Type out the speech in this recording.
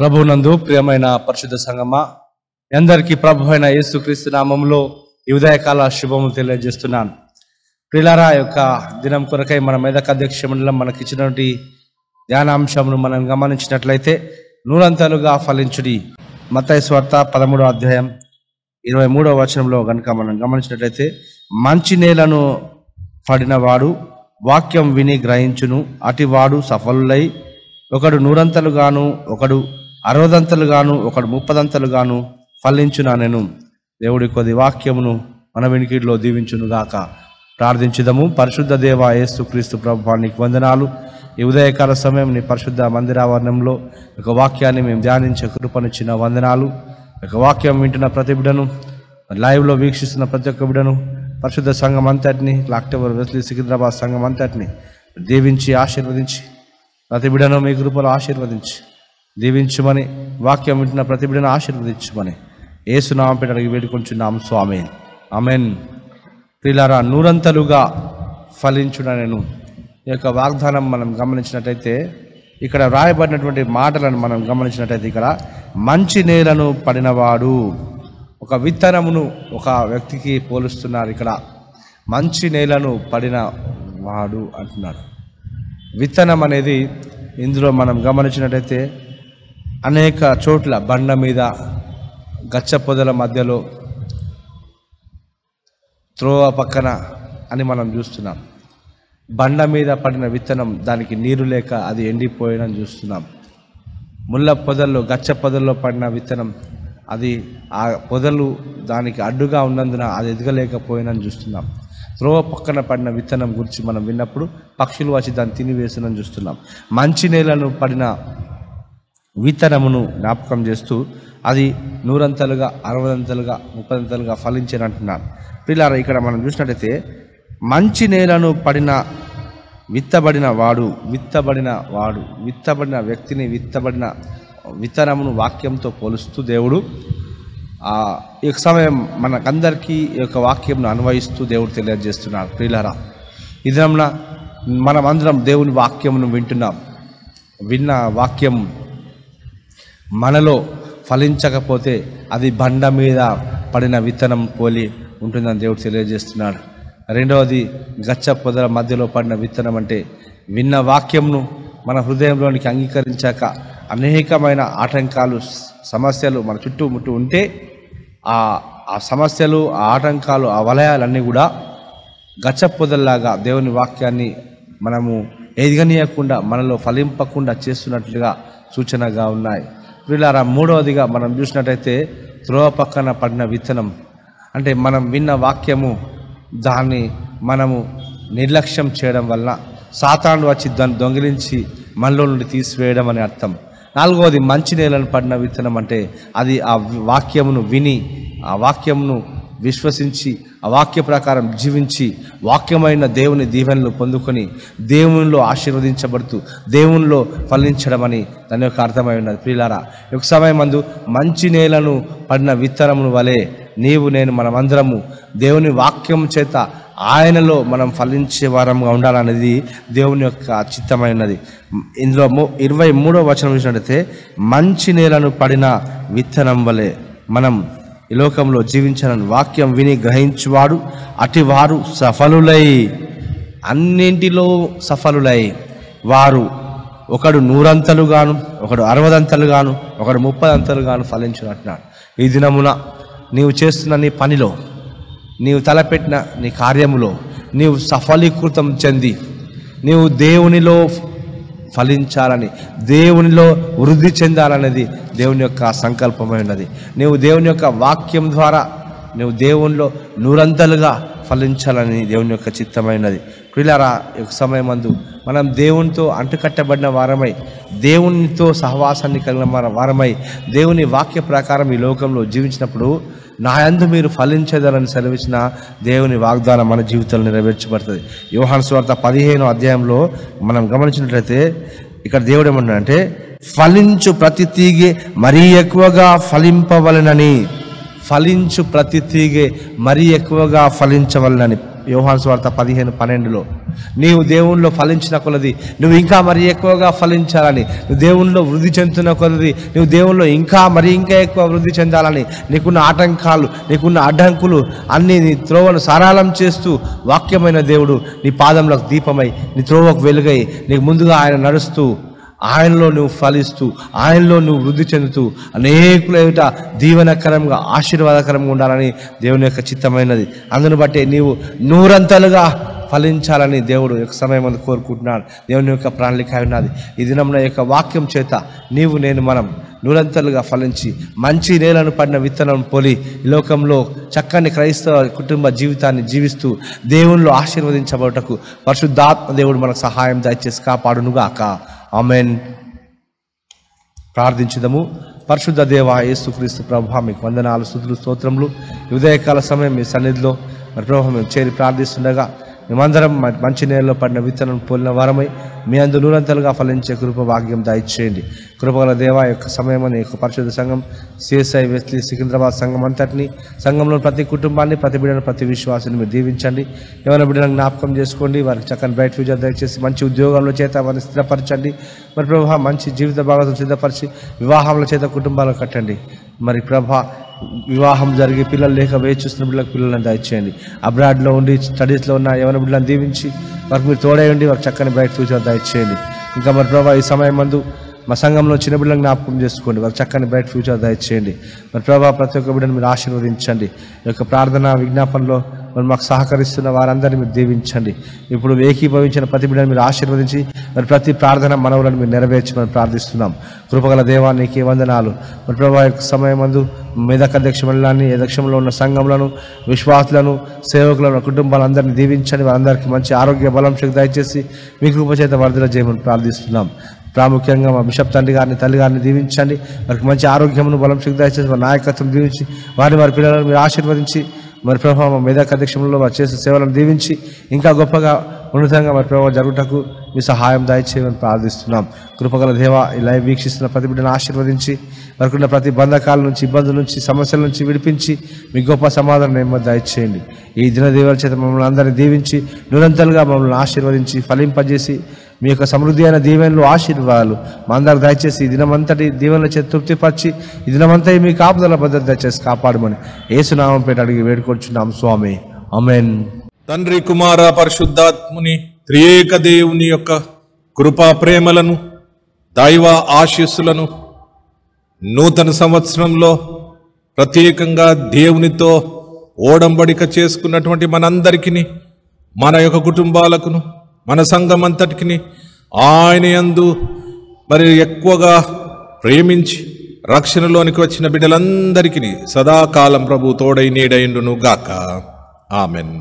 ప్రభునందు ప్రియమైన పరిశుద్ధ సంగమ అందరికీ ప్రభు అయిన యేసుక్రీస్తు నామంలో ఈ ఉదయకాల శుభములు తెలియజేస్తున్నాను ప్రిలారా యొక్క దినం కొరకై మన మేధక అధ్యక్ష మండలం ఇచ్చినటువంటి ధ్యానాంశమును మనం గమనించినట్లయితే నూరంతలుగా ఫలించుడి మతయ స్వార్థ పదమూడో అధ్యాయం ఇరవై మూడో వచనంలో కనుక మనం గమనించినట్లయితే మంచి నేలను పడినవాడు వాక్యం విని గ్రహించును అటివాడు సఫలులై ఒకడు నూరంతలుగాను ఒకడు గాను ఒకడు గాను ఫలించున నేను దేవుడి కొద్ది వాక్యమును మన వెనుకీడిలో దీవించునుగాక ప్రార్థించుదము పరిశుద్ధ దేవ క్రీస్తు ప్రభువానికి వందనాలు ఈ ఉదయకాల సమయం నీ పరిశుద్ధ మందిరావరణంలో ఒక వాక్యాన్ని మేము ధ్యానించే కృపనిచ్చిన వందనాలు ఒక వాక్యం వింటున్న ప్రతి బిడను లైవ్లో వీక్షిస్తున్న ప్రతి ఒక్క బిడను పరిశుద్ధ సంఘం అంతటిని లాక్టోబర్ వెస్లీ సికింద్రాబాద్ సంఘం అంతటిని దీవించి ఆశీర్వదించి ప్రతి బిడను మీ కృపలో ఆశీర్వదించి దీవించమని వాక్యం వింటున్న ప్రతి బిడ్డను ఆశీర్వదించమని ఏసునామం పేట అడిగి వేడుకొంచున్నాం స్వామి అమెన్ ప్రిలారా నూరంతలుగా నేను ఈ యొక్క వాగ్దానం మనం గమనించినట్టయితే ఇక్కడ వ్రాయబడినటువంటి మాటలను మనం గమనించినట్టయితే ఇక్కడ మంచి నేలను పడినవాడు ఒక విత్తనమును ఒక వ్యక్తికి పోలుస్తున్నారు ఇక్కడ మంచి నేలను పడిన వాడు అంటున్నాడు విత్తనం అనేది ఇందులో మనం గమనించినట్టయితే అనేక చోట్ల బండ మీద గచ్చపొదల మధ్యలో త్రోవ పక్కన అని మనం చూస్తున్నాం బండ మీద పడిన విత్తనం దానికి నీరు లేక అది ఎండిపోయిన చూస్తున్నాం ముళ్ళ పొదల్లో గచ్చ పొదల్లో పడిన విత్తనం అది ఆ పొదలు దానికి అడ్డుగా ఉన్నందున అది ఎదగలేకపోయినని చూస్తున్నాం త్రోవ పక్కన పడిన విత్తనం గురించి మనం విన్నప్పుడు పక్షులు వచ్చి దాన్ని తినివేసినని చూస్తున్నాం మంచి నేలను పడిన విత్తనమును జ్ఞాపకం చేస్తూ అది నూరంతలుగా అరవదంతలుగా ముప్పదంతలుగా ఫలించని అంటున్నాను పిల్లారా ఇక్కడ మనం చూసినట్టయితే మంచి నేలను పడిన విత్తబడిన వాడు విత్తబడిన వాడు విత్తబడిన వ్యక్తిని విత్తబడిన విత్తనమును వాక్యంతో పోలుస్తూ దేవుడు ఈ యొక్క సమయం మనకందరికీ ఈ యొక్క వాక్యంను అన్వయిస్తూ దేవుడు తెలియజేస్తున్నాడు ప్రియులరా మనం మనమందరం దేవుని వాక్యమును వింటున్నాం విన్న వాక్యం మనలో ఫలించకపోతే అది బండ మీద పడిన విత్తనం పోలి ఉంటుందని దేవుడు తెలియజేస్తున్నాడు రెండవది గచ్చ పొదల మధ్యలో పడిన విత్తనం అంటే విన్న వాక్యంను మన హృదయంలోనికి అంగీకరించాక అనేకమైన ఆటంకాలు సమస్యలు మన చుట్టూ ముట్టు ఉంటే ఆ ఆ సమస్యలు ఆ ఆటంకాలు ఆ వలయాలన్నీ కూడా గచ్చ పొదల్లాగా దేవుని వాక్యాన్ని మనము ఎదగనీయకుండా మనలో ఫలింపకుండా చేస్తున్నట్లుగా సూచనగా ఉన్నాయి వీళ్ళారా మూడవదిగా మనం చూసినట్టయితే త్రోవ పక్కన పడిన విత్తనం అంటే మనం విన్న వాక్యము దాన్ని మనము నిర్లక్ష్యం చేయడం వల్ల సాతాను వచ్చి దాన్ని దొంగిలించి మనలో నుండి తీసివేయడం అని అర్థం నాలుగవది మంచి నేలను పడిన విత్తనం అంటే అది ఆ వాక్యమును విని ఆ వాక్యమును విశ్వసించి ఆ వాక్య ప్రకారం జీవించి వాక్యమైన దేవుని దీవెనలు పొందుకొని దేవునిలో ఆశీర్వదించబడుతూ దేవునిలో ఫలించడం అని దాని యొక్క అర్థమై ఉన్నది ప్రియులారా ఒక సమయం అందు మంచి నేలను పడిన విత్తనమును వలె నీవు నేను మనమందరము దేవుని వాక్యం చేత ఆయనలో మనం ఫలించే వారంగా ఉండాలనేది దేవుని యొక్క చిత్తమైనది ఇందులో ఇరవై మూడో వచనం చూసినట్లయితే మంచి నేలను పడిన విత్తనం వలె మనం ఈ లోకంలో జీవించాలని వాక్యం విని గ్రహించువాడు అటివారు సఫలులై అన్నింటిలో సఫలులై వారు ఒకడు గాను ఒకడు గాను ఒకడు గాను ఫలించునంటున్నాడు ఈ దినమున నీవు చేస్తున్న నీ పనిలో నీవు తలపెట్టిన నీ కార్యములో నీవు సఫలీకృతం చెంది నీవు దేవునిలో ఫలించాలని దేవునిలో వృద్ధి చెందాలనేది దేవుని యొక్క సంకల్పమై ఉన్నది నీవు దేవుని యొక్క వాక్యం ద్వారా నువ్వు దేవునిలో నూరంతలుగా ఫలించాలని దేవుని యొక్క చిత్తమైనది పిల్లరా యొక్క సమయమందు మనం దేవునితో అంటుకట్టబడిన వారమై దేవునితో సహవాసాన్ని కలిగిన వారమై దేవుని వాక్య ప్రకారం ఈ లోకంలో జీవించినప్పుడు నా యందు మీరు ఫలించదని సెలవిచ్చిన దేవుని వాగ్దానం మన జీవితంలో నెరవేర్చబడుతుంది యోహాన్ స్వార్థ పదిహేను అధ్యాయంలో మనం గమనించినట్లయితే ఇక్కడ దేవుడు ఏమంటున్నాడంటే ఫలించు ప్రతి తీగే మరీ ఎక్కువగా ఫలింపవలనని ఫలించు ప్రతి తీగే మరీ ఎక్కువగా ఫలించవలనని యోహాన్ స్వార్త పదిహేను పన్నెండులో నీవు దేవుణ్ణిలో ఫలించిన కొలది నువ్వు ఇంకా మరి ఎక్కువగా ఫలించాలని నువ్వు దేవుణ్ణిలో వృద్ధి చెందుతున్న కొలది నువ్వు దేవుణ్ణిలో ఇంకా మరి ఇంకా ఎక్కువ వృద్ధి చెందాలని నీకున్న ఆటంకాలు నీకున్న అడ్డంకులు అన్నీ నీ త్రోవను సారాలం చేస్తూ వాక్యమైన దేవుడు నీ పాదంలో దీపమై నీ త్రోవకు వెలుగై నీకు ముందుగా ఆయన నడుస్తూ ఆయనలో నువ్వు ఫలిస్తూ ఆయనలో నువ్వు వృద్ధి చెందుతూ అనేకుల ఏమిట దీవనకరంగా ఆశీర్వాదకరంగా ఉండాలని దేవుని యొక్క చిత్తమైనది అందును బట్టి నీవు నూరంతలుగా ఫలించాలని దేవుడు యొక్క సమయం అందు కోరుకుంటున్నాడు దేవుని యొక్క ప్రణాళిక ఉన్నది ఈ దినం యొక్క వాక్యం చేత నీవు నేను మనం నూరంతలుగా ఫలించి మంచి నేలను పడిన విత్తనం పోలి ఈ లోకంలో చక్కని క్రైస్తవ కుటుంబ జీవితాన్ని జీవిస్తూ దేవుళ్ళు ఆశీర్వదించబడటకు పరిశుద్ధాత్మ దేవుడు మనకు సహాయం దయచేసి కాపాడునుగాక ఆమెన్ ప్రార్థించదము పరిశుద్ధ దేవ యేసుక్రీస్తు ప్రభ మీకు వందనాలు శుద్ధులు స్తోత్రములు ఉదయకాల సమయం మీ సన్నిధిలో మరి ప్రభావ మేము చేరి ప్రార్థిస్తుండగా మేమందరం మంచి నేలలో పడిన విత్తనం పోలిన వారమై మీ అందు నూరంతలుగా ఫలించే కృప భాగ్యం దయచేయండి కృపగల దేవా యొక్క సమయం అనే యొక్క పరిశుద్ధ సంఘం సిఎస్ఐ వెస్లీ సికింద్రాబాద్ సంఘం అంతటిని సంఘంలో ప్రతి కుటుంబాన్ని ప్రతి బిడ్డను ప్రతి విశ్వాసాన్ని మీరు దీవించండి ఎవరైనా బిడ్డలను జ్ఞాపకం చేసుకోండి వారికి చక్కని బ్రైట్ ఫ్యూచర్ దయచేసి మంచి ఉద్యోగాల్లో చేత వారిని స్థిరపరచండి మరి ప్రభావ మంచి జీవిత భాగాలను సిద్ధపరిచి వివాహంలో చేత కుటుంబాలు కట్టండి మరి ప్రభా వివాహం జరిగి పిల్లలు లేక వేచి చూస్తున్న బిడ్డలకు పిల్లలను దయచేయండి అబ్రాడ్లో ఉండి స్టడీస్లో ఉన్న ఏమైనా బిడ్డలను దీవించి వారికి మీరు తోడేయండి వారికి చక్కని బ్రైట్ ఫ్యూచర్ దయచేయండి ఇంకా మరి ప్రభా ఈ సమయం మందు మా సంఘంలో చిన్న బిడ్డలను జ్ఞాపకం చేసుకోండి వారు చక్కని బ్రైట్ ఫ్యూచర్ దయచేయండి మరి ప్రభావ ప్రతి ఒక్క బిడ్డను మీరు ఆశీర్వదించండి ఈ యొక్క ప్రార్థన విజ్ఞాపనలో మరి మాకు సహకరిస్తున్న వారందరినీ మీరు దీవించండి ఇప్పుడు ఏకీభవించిన ప్రతి బిడ్డను మీరు ఆశీర్వదించి మరి ప్రతి ప్రార్థన మనవులను మీరు నెరవేర్చమని ప్రార్థిస్తున్నాం కృపగల దేవానికి వందనాలు మరి ప్రభావ యొక్క సమయం అందు మెదక్ అధ్యక్ష మండలాన్ని అధ్యక్షంలో ఉన్న సంఘంలను విశ్వాసులను సేవకులను కుటుంబాలందరినీ దీవించండి వారందరికీ మంచి ఆరోగ్య బలం శక్తి దయచేసి మీ కృపచేత వరదల చేయమని ప్రార్థిస్తున్నాం ప్రాముఖ్యంగా మా బిషప్ తండ్రి గారిని తల్లిగారిని దీవించండి వారికి మంచి ఆరోగ్యమును బలం శక్తి దయచేసి మా నాయకత్వం దీవించి వారిని వారి పిల్లలను మీరు ఆశీర్వదించి మరి ప్రభావ మా మేధాక అధ్యక్షంలో వారు చేసే సేవలను దీవించి ఇంకా గొప్పగా ఉన్నతంగా మరి ప్రభావం జరుగుటకు మీ సహాయం దయచేయమని ప్రార్థిస్తున్నాం కృపగల దేవ ఇలా వీక్షిస్తున్న ప్రతి బిడ్డను ఆశీర్వదించి ఉన్న ప్రతి బంధకాల నుంచి ఇబ్బందుల నుంచి సమస్యల నుంచి విడిపించి మీ గొప్ప సమాధానం ఏమో దయచేయండి ఈ దిన దేవాల చేత మమ్మల్ని అందరినీ దీవించి నిరంతరంగా మమ్మల్ని ఆశీర్వదించి ఫలింపజేసి మీ యొక్క సమృద్ధి అయిన దీవెనలు ఆశీర్వాదాలు మా అందరు దయచేసి ఈ దినమంతటి దీవెనలు చేతి పరిచి ఈ దినమంతా మీ కాపుదల భద్రత దయచేసి కాపాడమని ఏసునామం పేట అడిగి వేడుకొచ్చున్నాం స్వామి అమెన్ తండ్రి కుమార పరిశుద్ధాత్ముని త్రియేక దేవుని యొక్క కృపా ప్రేమలను దైవ ఆశీస్సులను నూతన సంవత్సరంలో ప్రత్యేకంగా దేవునితో ఓడంబడిక చేసుకున్నటువంటి మనందరికీ మన యొక్క కుటుంబాలకును మన సంఘం అంతటికి ఆయన యందు మరి ఎక్కువగా ప్రేమించి రక్షణలోనికి వచ్చిన బిడ్డలందరికీ సదాకాలం ప్రభు తోడై నీడైండును గాక ఆమెన్